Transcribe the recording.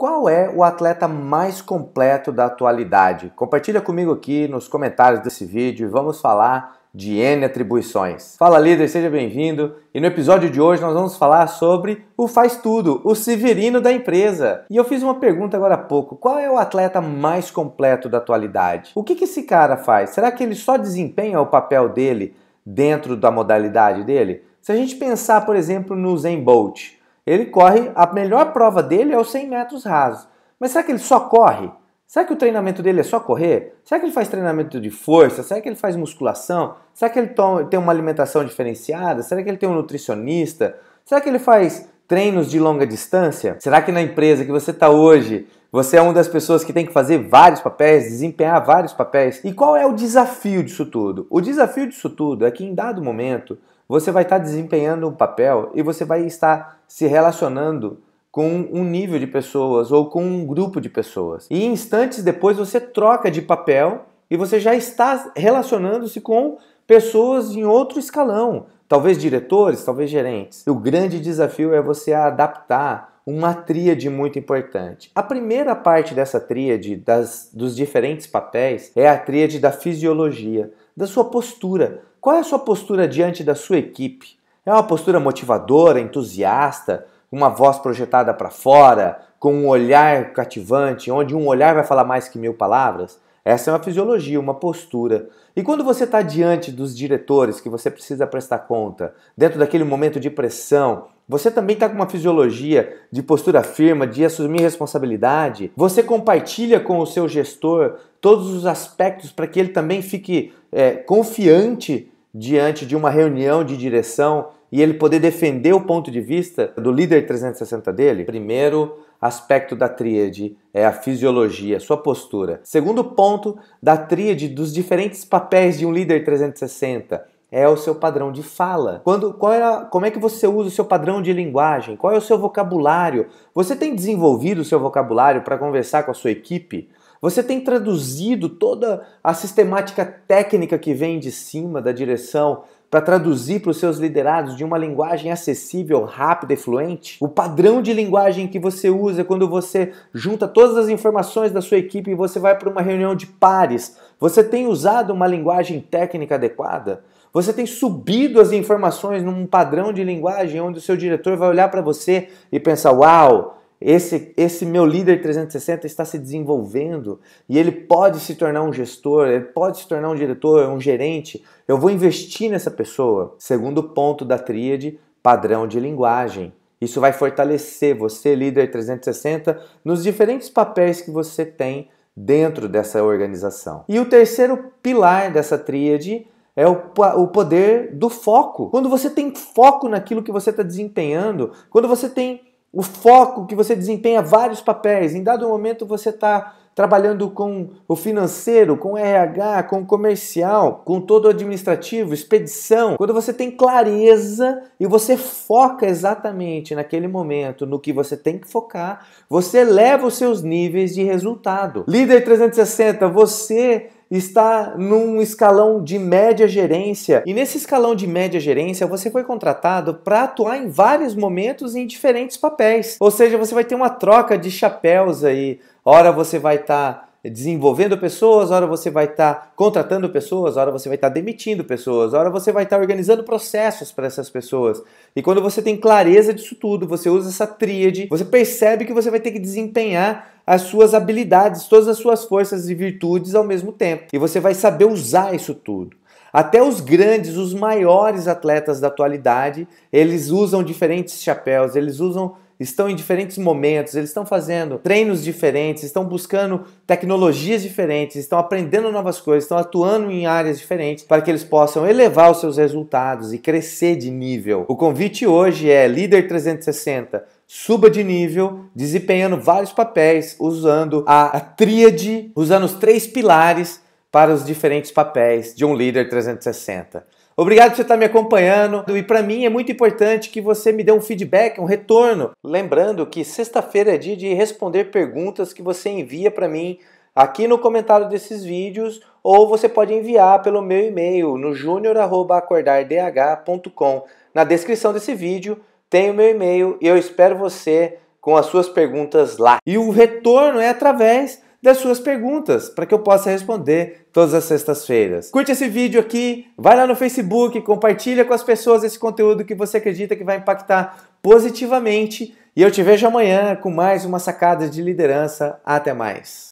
Qual é o atleta mais completo da atualidade? Compartilha comigo aqui nos comentários desse vídeo e vamos falar de N atribuições. Fala líder, seja bem-vindo. E no episódio de hoje nós vamos falar sobre o faz tudo, o Severino da empresa. E eu fiz uma pergunta agora há pouco: qual é o atleta mais completo da atualidade? O que, que esse cara faz? Será que ele só desempenha o papel dele dentro da modalidade dele? Se a gente pensar, por exemplo, no Zen Bolt, ele corre, a melhor prova dele é os 100 metros rasos. Mas será que ele só corre? Será que o treinamento dele é só correr? Será que ele faz treinamento de força? Será que ele faz musculação? Será que ele tem uma alimentação diferenciada? Será que ele tem um nutricionista? Será que ele faz treinos de longa distância? Será que na empresa que você está hoje, você é uma das pessoas que tem que fazer vários papéis, desempenhar vários papéis? E qual é o desafio disso tudo? O desafio disso tudo é que em dado momento você vai estar desempenhando um papel e você vai estar se relacionando com um nível de pessoas ou com um grupo de pessoas. E instantes depois você troca de papel e você já está relacionando-se com pessoas em outro escalão, talvez diretores, talvez gerentes. O grande desafio é você adaptar uma tríade muito importante. A primeira parte dessa tríade das, dos diferentes papéis é a tríade da fisiologia, da sua postura, qual é a sua postura diante da sua equipe? É uma postura motivadora, entusiasta, uma voz projetada para fora, com um olhar cativante, onde um olhar vai falar mais que mil palavras? Essa é uma fisiologia, uma postura. E quando você está diante dos diretores que você precisa prestar conta, dentro daquele momento de pressão, você também está com uma fisiologia de postura firme, de assumir responsabilidade? Você compartilha com o seu gestor todos os aspectos para que ele também fique é, confiante diante de uma reunião de direção e ele poder defender o ponto de vista do líder 360 dele? Primeiro aspecto da tríade é a fisiologia, sua postura. Segundo ponto da tríade dos diferentes papéis de um líder 360 é o seu padrão de fala. Quando, qual é como é que você usa o seu padrão de linguagem? Qual é o seu vocabulário? Você tem desenvolvido o seu vocabulário para conversar com a sua equipe? Você tem traduzido toda a sistemática técnica que vem de cima da direção para traduzir para os seus liderados de uma linguagem acessível, rápida e fluente? O padrão de linguagem que você usa quando você junta todas as informações da sua equipe e você vai para uma reunião de pares, você tem usado uma linguagem técnica adequada? Você tem subido as informações num padrão de linguagem onde o seu diretor vai olhar para você e pensar: uau, esse, esse meu líder 360 está se desenvolvendo e ele pode se tornar um gestor, ele pode se tornar um diretor, um gerente. Eu vou investir nessa pessoa. Segundo ponto da tríade: padrão de linguagem. Isso vai fortalecer você, líder 360, nos diferentes papéis que você tem dentro dessa organização. E o terceiro pilar dessa tríade é o, o poder do foco. Quando você tem foco naquilo que você está desempenhando, quando você tem o foco que você desempenha vários papéis, em dado momento você está trabalhando com o financeiro, com o RH, com o comercial, com todo o administrativo, expedição. Quando você tem clareza e você foca exatamente naquele momento no que você tem que focar, você eleva os seus níveis de resultado. Líder 360, você está num escalão de média gerência. E nesse escalão de média gerência, você foi contratado para atuar em vários momentos em diferentes papéis. Ou seja, você vai ter uma troca de chapéus aí. Hora você vai estar. Tá desenvolvendo pessoas, hora você vai estar tá contratando pessoas, hora você vai estar tá demitindo pessoas, hora você vai estar tá organizando processos para essas pessoas. E quando você tem clareza disso tudo, você usa essa tríade, você percebe que você vai ter que desempenhar as suas habilidades, todas as suas forças e virtudes ao mesmo tempo. E você vai saber usar isso tudo. Até os grandes, os maiores atletas da atualidade, eles usam diferentes chapéus, eles usam estão em diferentes momentos, eles estão fazendo treinos diferentes, estão buscando tecnologias diferentes, estão aprendendo novas coisas, estão atuando em áreas diferentes para que eles possam elevar os seus resultados e crescer de nível. O convite hoje é Líder 360. Suba de nível, desempenhando vários papéis, usando a, a tríade, usando os três pilares para os diferentes papéis de um líder 360. Obrigado por você estar tá me acompanhando e para mim é muito importante que você me dê um feedback, um retorno. Lembrando que sexta-feira é dia de responder perguntas que você envia para mim aqui no comentário desses vídeos ou você pode enviar pelo meu e-mail no junior@acordardh.com. Na descrição desse vídeo tem o meu e-mail e eu espero você com as suas perguntas lá. E o retorno é através das suas perguntas para que eu possa responder todas as sextas-feiras. Curte esse vídeo aqui, vai lá no Facebook, compartilha com as pessoas esse conteúdo que você acredita que vai impactar positivamente e eu te vejo amanhã com mais uma sacada de liderança. Até mais.